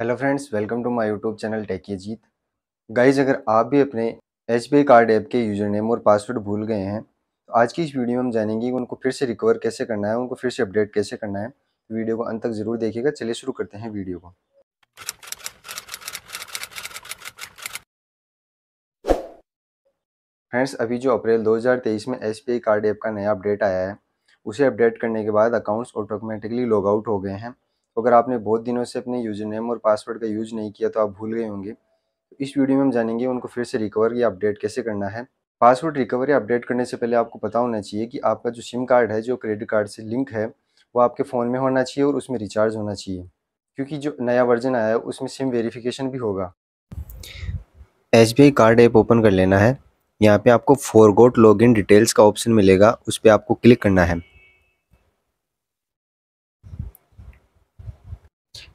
hello friends welcome to my YouTube channel techie Jeet guys अगर आप भी अपने एच कार्ड ऐप के यूज़र नेम और पासवर्ड भूल गए हैं तो आज की इस वीडियो में हम जानेंगे कि उनको फिर से रिकवर कैसे करना है उनको फिर से अपडेट कैसे करना है वीडियो को अंत तक ज़रूर देखिएगा चलिए शुरू करते हैं वीडियो को फ्रेंड्स अभी जो अप्रैल 2023 में एस कार्ड ऐप का नया अपडेट आया है उसे अपडेट करने के बाद अकाउंट्स ऑटोमेटिकली लॉग आउट हो गए हैं तो अगर आपने बहुत दिनों से अपने यूजर नेम और पासवर्ड का यूज नहीं किया तो आप भूल गए होंगे तो इस वीडियो में हम जानेंगे उनको फिर से रिकवर या अपडेट कैसे करना है पासवर्ड रिकवरी अपडेट करने से पहले आपको पता होना चाहिए कि आपका जो सिम कार्ड है जो क्रेडिट कार्ड से लिंक है वो आपके फ़ोन में होना चाहिए और उसमें रिचार्ज होना चाहिए क्योंकि जो नया वर्जन आया है उसमें सिम वेरिफिकेशन भी होगा एस कार्ड ऐप ओपन कर लेना है यहाँ पे आपको लॉग लॉगिन डिटेल्स का ऑप्शन मिलेगा उस पर आपको क्लिक करना है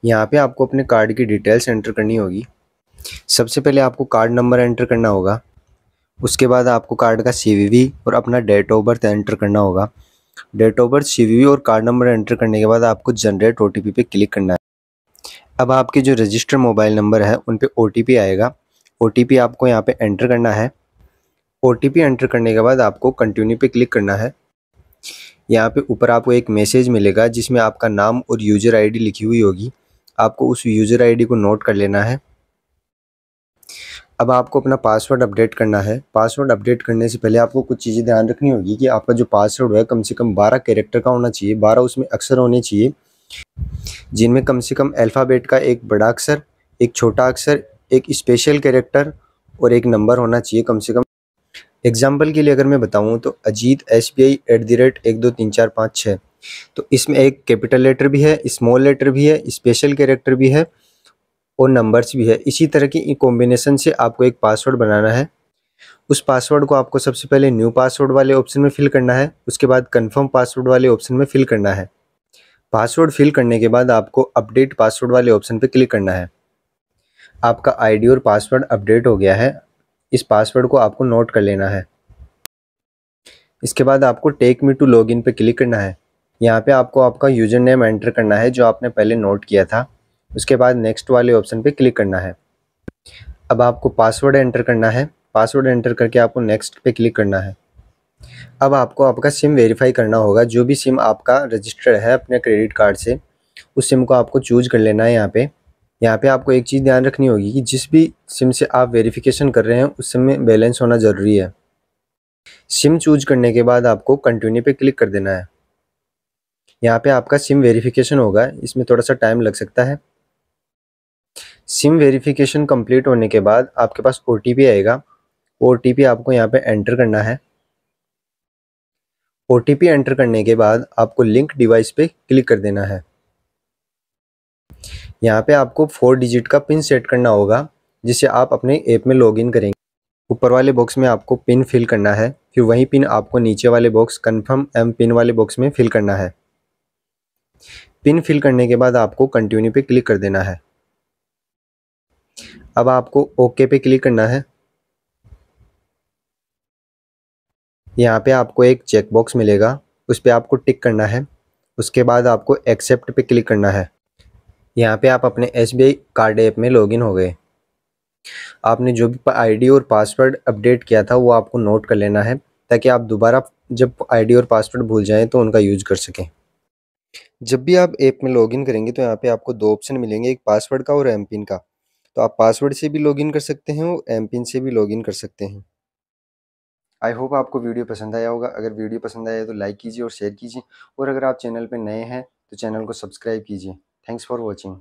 यहाँ पे आपको अपने कार्ड की डिटेल्स एंटर करनी होगी सबसे पहले आपको कार्ड नंबर एंटर करना होगा उसके बाद आपको कार्ड का सी और अपना डेट ऑफ बर्थ एंटर करना होगा डेट ऑफ बर्थ सी और कार्ड नंबर एंटर करने के बाद आपको जनरेट ओ पे क्लिक करना है अब आपके जो रजिस्टर मोबाइल नंबर है उन पर ओ आएगा ओ आपको यहाँ पर एंटर करना है ओ एंटर करने के बाद आपको कंटिन्यू पे क्लिक करना है यहाँ पे ऊपर आपको एक मैसेज मिलेगा जिसमें आपका नाम और यूज़र आईडी लिखी हुई होगी आपको उस यूज़र आईडी को नोट कर लेना है अब आपको अपना पासवर्ड अपडेट करना है पासवर्ड अपडेट करने से पहले आपको कुछ चीज़ें ध्यान रखनी होगी कि आपका जो पासवर्ड है कम से कम बारह कैरेक्टर का होना चाहिए बारह उसमें अक्सर होने चाहिए जिनमें कम से कम अल्फ़ाबेट का एक बड़ा अक्सर एक छोटा अक्सर एक स्पेशल कैरेक्टर और एक नंबर होना चाहिए कम से कम एग्जाम्पल के लिए अगर मैं बताऊँ तो Ajit S B I at the rate एक दो तीन चार पाँच छः तो इसमें एक कैपिटल लेटर भी है स्मॉल लेटर भी है स्पेशल कैरेक्टर भी है और नंबर्स भी है इसी तरह की कॉम्बिनेशन से आपको एक पासवर्ड बनाना है उस पासवर्ड को आपको सबसे पहले न्यू पासवर्ड वाले ऑप्शन में फिल करना है उसके बाद कन्फर्म पासवर्ड वाले ऑप्शन में फिल करना है पासवर्ड फिल करने के बाद आपको अपडेट पासवर्ड वाले ऑप्शन पर क्लिक करना है आपका आईडी और पासवर्ड अपडेट हो गया है इस पासवर्ड को आपको नोट कर लेना है इसके बाद आपको टेक मी टू लॉगिन पे क्लिक करना है यहाँ पे आपको आपका यूजर नेम एंटर करना है जो आपने पहले नोट किया था उसके बाद नेक्स्ट वाले ऑप्शन पे क्लिक करना है अब आपको पासवर्ड एंटर करना है पासवर्ड एंटर करके आपको नेक्स्ट पे क्लिक करना है अब आपको आपका सिम वेरीफाई करना होगा जो भी सिम आपका रजिस्टर्ड है अपने क्रेडिट कार्ड से उस सिम को आपको चूज कर लेना है यहाँ पर यहाँ पर आपको एक चीज़ ध्यान रखनी होगी कि जिस भी सिम से आप वेरीफिकेशन कर रहे हैं उस सिम में बैलेंस होना ज़रूरी है सिम चूज करने के बाद आपको कंटिन्यू पे क्लिक कर देना है यहाँ पे आपका सिम वेरिफिकेशन होगा इसमें थोड़ा सा टाइम लग सकता है सिम वेरिफिकेशन कंप्लीट होने के बाद आपके पास ओ आएगा ओ आपको यहाँ पे एंटर करना है ओ एंटर करने के बाद आपको लिंक डिवाइस पे क्लिक कर देना है यहाँ पे आपको फोर डिजिट का पिन सेट करना होगा जिसे आप अपने ऐप में लॉगिन करेंगे ऊपर वाले बॉक्स में आपको पिन फिल करना है फिर वही पिन आपको नीचे वाले बॉक्स कंफर्म एम पिन वाले बॉक्स में फिल करना है पिन फिल करने के बाद आपको कंटिन्यू पे क्लिक कर देना है अब आपको ओके पे क्लिक करना है यहाँ पे आपको एक चेकबॉक्स मिलेगा उस पर आपको टिक करना है उसके बाद आपको एक्सेप्ट पे क्लिक करना है यहाँ पे आप अपने एस कार्ड ऐप में लॉगिन हो गए आपने जो भी आईडी और पासवर्ड अपडेट किया था वो आपको नोट कर लेना है ताकि आप दोबारा जब आईडी और पासवर्ड भूल जाएं तो उनका यूज कर सकें जब भी आप ऐप में लॉगिन करेंगे तो यहाँ पे आपको दो ऑप्शन मिलेंगे एक पासवर्ड का और एम पिन का तो आप पासवर्ड से भी लॉगिन कर सकते हैं और एम पिन से भी लॉगिन कर सकते हैं आई होप आपको वीडियो पसंद आया होगा अगर वीडियो पसंद आया तो लाइक कीजिए और शेयर कीजिए और अगर आप चैनल पर नए हैं तो चैनल को सब्सक्राइब कीजिए थैंक्स फॉर वॉचिंग